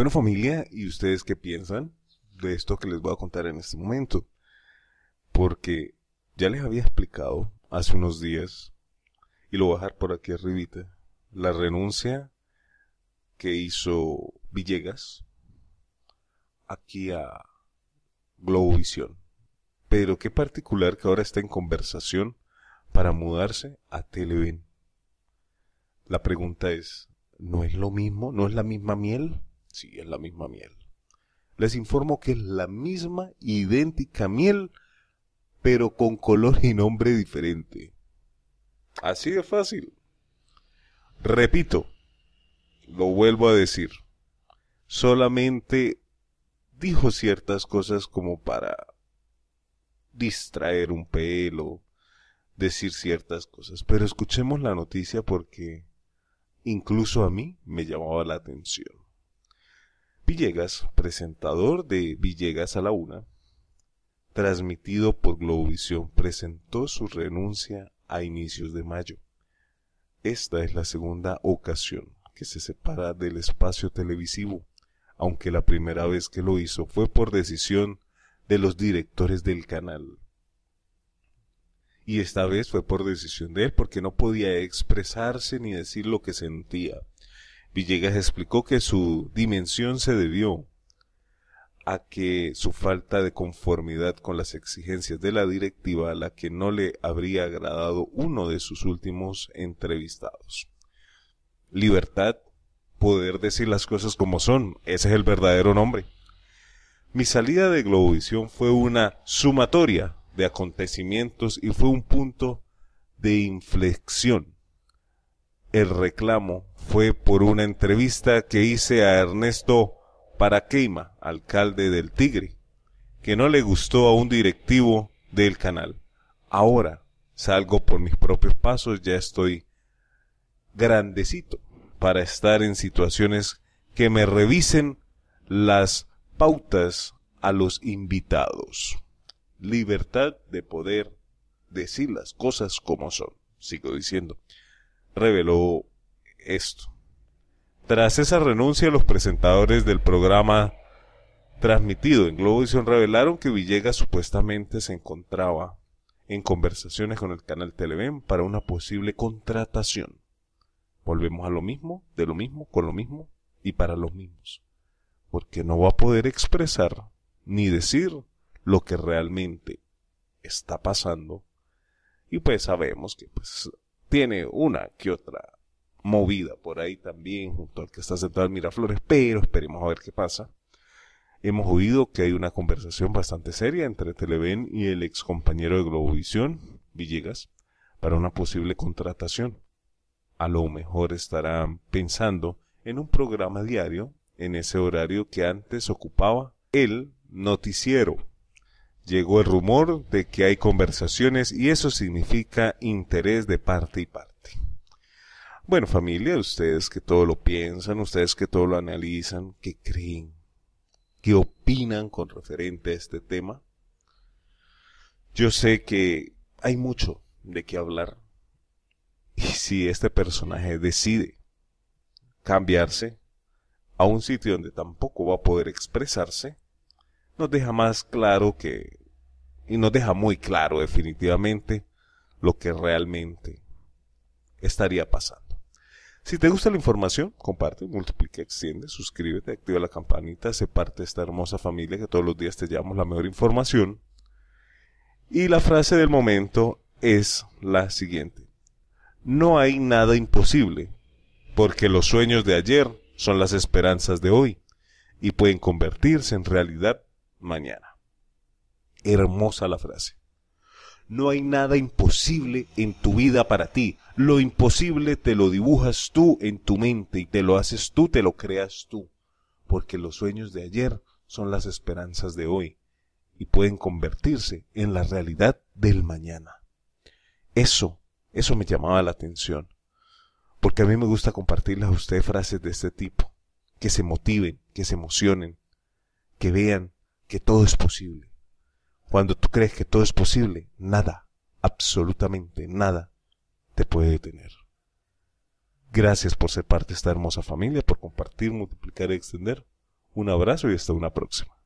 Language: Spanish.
Bueno familia, ¿y ustedes qué piensan de esto que les voy a contar en este momento? Porque ya les había explicado hace unos días, y lo voy a dejar por aquí arribita, la renuncia que hizo Villegas aquí a Globovisión. Pero qué particular que ahora está en conversación para mudarse a Televen. La pregunta es, ¿no es lo mismo? ¿No es la misma miel? Sí, es la misma miel. Les informo que es la misma idéntica miel, pero con color y nombre diferente. Así de fácil. Repito, lo vuelvo a decir. Solamente dijo ciertas cosas como para distraer un pelo, decir ciertas cosas. Pero escuchemos la noticia porque incluso a mí me llamaba la atención. Villegas, presentador de Villegas a la Una, transmitido por Globovisión, presentó su renuncia a inicios de mayo. Esta es la segunda ocasión que se separa del espacio televisivo, aunque la primera vez que lo hizo fue por decisión de los directores del canal. Y esta vez fue por decisión de él porque no podía expresarse ni decir lo que sentía. Villegas explicó que su dimensión se debió a que su falta de conformidad con las exigencias de la directiva a la que no le habría agradado uno de sus últimos entrevistados. Libertad, poder decir las cosas como son, ese es el verdadero nombre. Mi salida de Globovisión fue una sumatoria de acontecimientos y fue un punto de inflexión el reclamo fue por una entrevista que hice a Ernesto Paraqueima, alcalde del Tigre, que no le gustó a un directivo del canal. Ahora salgo por mis propios pasos, ya estoy grandecito para estar en situaciones que me revisen las pautas a los invitados. Libertad de poder decir las cosas como son. Sigo diciendo reveló esto. Tras esa renuncia, los presentadores del programa transmitido en Globovisión revelaron que Villegas supuestamente se encontraba en conversaciones con el canal Televen para una posible contratación. Volvemos a lo mismo, de lo mismo, con lo mismo y para los mismos. Porque no va a poder expresar ni decir lo que realmente está pasando. Y pues sabemos que pues, tiene una que otra movida por ahí también, junto al que está sentado en Miraflores, pero esperemos a ver qué pasa. Hemos oído que hay una conversación bastante seria entre Televen y el ex compañero de Globovisión, Villegas, para una posible contratación. A lo mejor estarán pensando en un programa diario en ese horario que antes ocupaba el noticiero llegó el rumor de que hay conversaciones y eso significa interés de parte y parte. Bueno, familia, ustedes que todo lo piensan, ustedes que todo lo analizan, que creen, que opinan con referente a este tema. Yo sé que hay mucho de qué hablar. Y si este personaje decide cambiarse a un sitio donde tampoco va a poder expresarse, nos deja más claro que, y nos deja muy claro definitivamente lo que realmente estaría pasando. Si te gusta la información, comparte, multiplica, extiende, suscríbete, activa la campanita, sé parte de esta hermosa familia que todos los días te llevamos la mejor información. Y la frase del momento es la siguiente. No hay nada imposible, porque los sueños de ayer son las esperanzas de hoy y pueden convertirse en realidad mañana. Hermosa la frase. No hay nada imposible en tu vida para ti. Lo imposible te lo dibujas tú en tu mente y te lo haces tú, te lo creas tú. Porque los sueños de ayer son las esperanzas de hoy y pueden convertirse en la realidad del mañana. Eso, eso me llamaba la atención. Porque a mí me gusta compartirles a ustedes frases de este tipo, que se motiven, que se emocionen, que vean que todo es posible. Cuando tú crees que todo es posible, nada, absolutamente nada, te puede detener. Gracias por ser parte de esta hermosa familia, por compartir, multiplicar y extender. Un abrazo y hasta una próxima.